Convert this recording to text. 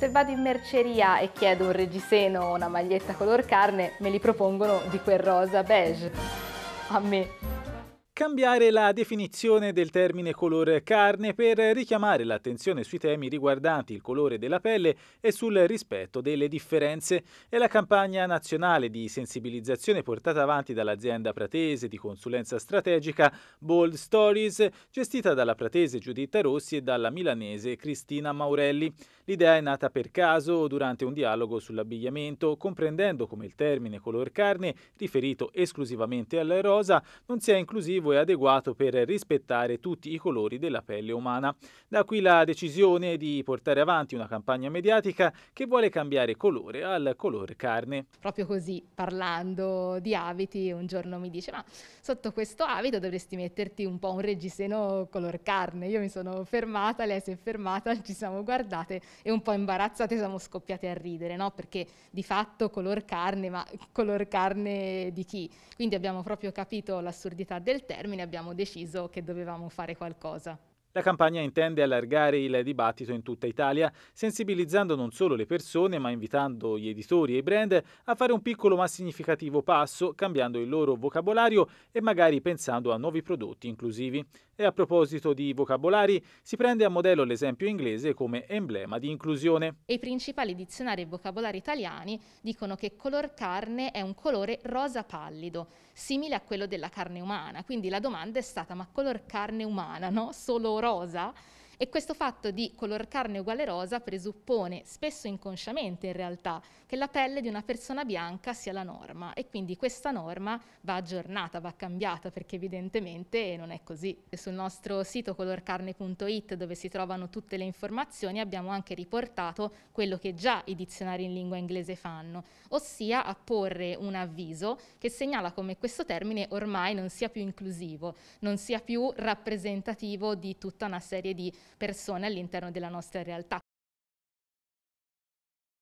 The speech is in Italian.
Se vado in merceria e chiedo un reggiseno o una maglietta color carne, me li propongono di quel rosa beige. A me cambiare la definizione del termine color carne per richiamare l'attenzione sui temi riguardanti il colore della pelle e sul rispetto delle differenze. È la campagna nazionale di sensibilizzazione portata avanti dall'azienda pratese di consulenza strategica Bold Stories, gestita dalla pratese Giuditta Rossi e dalla milanese Cristina Maurelli. L'idea è nata per caso durante un dialogo sull'abbigliamento, comprendendo come il termine color carne, riferito esclusivamente al rosa, non sia inclusivo e adeguato per rispettare tutti i colori della pelle umana. Da qui la decisione di portare avanti una campagna mediatica che vuole cambiare colore al color carne. Proprio così, parlando di abiti, un giorno mi dice ma sotto questo abito dovresti metterti un po' un reggiseno color carne. Io mi sono fermata, lei si è fermata, ci siamo guardate e un po' imbarazzate siamo scoppiate a ridere, no? Perché di fatto color carne, ma color carne di chi? Quindi abbiamo proprio capito l'assurdità del testo termine abbiamo deciso che dovevamo fare qualcosa. La campagna intende allargare il dibattito in tutta Italia, sensibilizzando non solo le persone, ma invitando gli editori e i brand a fare un piccolo ma significativo passo, cambiando il loro vocabolario e magari pensando a nuovi prodotti inclusivi. E a proposito di vocabolari, si prende a modello l'esempio inglese come emblema di inclusione. I principali dizionari e vocabolari italiani dicono che color carne è un colore rosa pallido, simile a quello della carne umana. Quindi la domanda è stata: ma color carne umana, no? Solo rosa e questo fatto di color carne uguale rosa presuppone, spesso inconsciamente in realtà, che la pelle di una persona bianca sia la norma e quindi questa norma va aggiornata, va cambiata perché evidentemente non è così. Sul nostro sito colorcarne.it dove si trovano tutte le informazioni abbiamo anche riportato quello che già i dizionari in lingua inglese fanno, ossia apporre un avviso che segnala come questo termine ormai non sia più inclusivo, non sia più rappresentativo di tutta una serie di persone all'interno della nostra realtà.